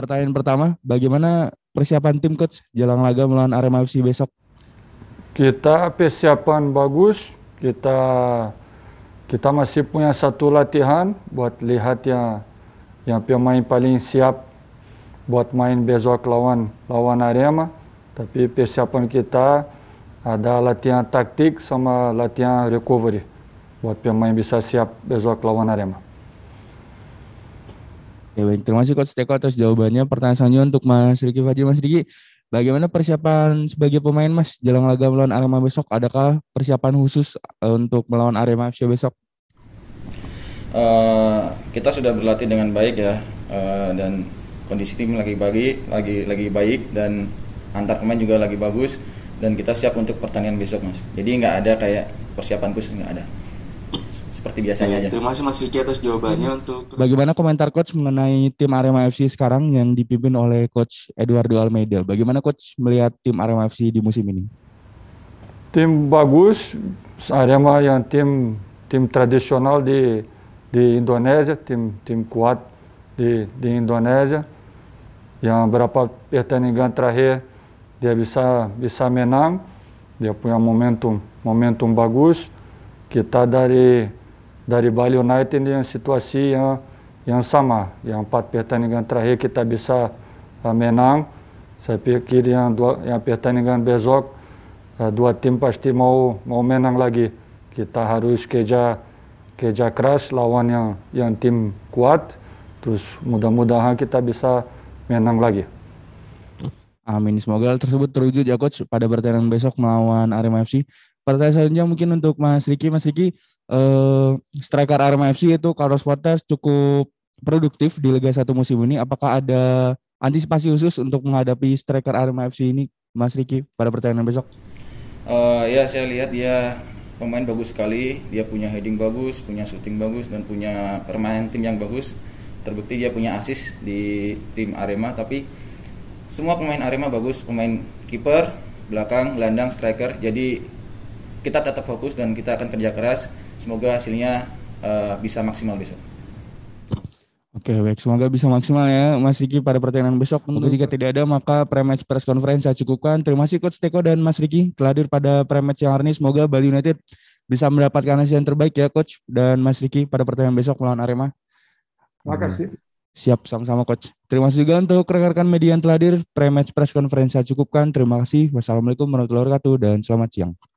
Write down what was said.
Pertanyaan pertama, bagaimana persiapan tim coach jelang laga melawan Arema FC besok? Kita persiapan bagus. Kita kita masih punya satu latihan buat lihat yang yang pemain paling siap buat main besok lawan lawan Arema. Tapi persiapan kita ada latihan taktik sama latihan recovery buat pemain bisa siap besok lawan Arema. Oke, ya, baik. Terima kasih Coach Teko atas jawabannya. Pertanyaan selanjutnya untuk Mas Riki Fajri Mas Riki, bagaimana persiapan sebagai pemain Mas jelang laga melawan Arema besok? Adakah persiapan khusus eh, untuk melawan Arema FC besok? Uh, kita sudah berlatih dengan baik ya uh, dan kondisi tim lagi baik, lagi lagi baik dan antar pemain juga lagi bagus dan kita siap untuk pertandingan besok mas. Jadi nggak ada kayak persiapan khusus nggak ada seperti biasanya ya, aja. Terima kasih Mas Riki atas jawabannya hmm. untuk Bagaimana komentar coach mengenai tim Arema FC sekarang yang dipimpin oleh coach Eduardo Almeida? Bagaimana coach melihat tim Arema FC di musim ini? Tim bagus, Arema yang tim tim tradisional di di Indonesia, tim tim kuat di di Indonesia. Yang berapa pertandingan terakhir dia bisa bisa menang. Dia punya momentum momentum bagus. Kita dari dari Bali United yang situasi yang yang sama. Yang empat pertandingan terakhir kita bisa uh, menang. Saya pikir yang dua yang pertandingan besok uh, dua tim pasti mau mau menang lagi. Kita harus kerja kerja keras lawan yang yang tim kuat. Terus mudah-mudahan kita bisa menang lagi. Amin. Semoga hal tersebut terwujud ya coach pada pertandingan besok melawan Arema FC. Pertanyaan selanjutnya mungkin untuk Mas Riki. Mas Riki, Eh, striker Arema FC itu Carlos Fuentes cukup produktif di Liga 1 musim ini. Apakah ada antisipasi khusus untuk menghadapi striker Arema FC ini, Mas Riki, pada pertandingan besok? Uh, ya, saya lihat dia pemain bagus sekali. Dia punya heading bagus, punya shooting bagus, dan punya permainan tim yang bagus. Terbukti dia punya assist di tim Arema, tapi semua pemain Arema bagus, pemain kiper, belakang, gelandang, striker. Jadi kita tetap fokus dan kita akan kerja keras semoga hasilnya uh, bisa maksimal besok. Oke, baik. Semoga bisa maksimal ya, Mas Riki pada pertandingan besok. Untuk jika tidak ada, maka pre-match press conference saya cukupkan. Terima kasih Coach Teko dan Mas Riki telah hadir pada pre-match yang hari ini. Semoga Bali United bisa mendapatkan hasil yang terbaik ya, Coach dan Mas Riki pada pertandingan besok melawan Arema. Terima kasih. Siap, sama-sama Coach. Terima kasih juga untuk rekan-rekan media yang telah hadir. Pre-match press conference saya cukupkan. Terima kasih. Wassalamualaikum warahmatullahi wabarakatuh dan selamat siang.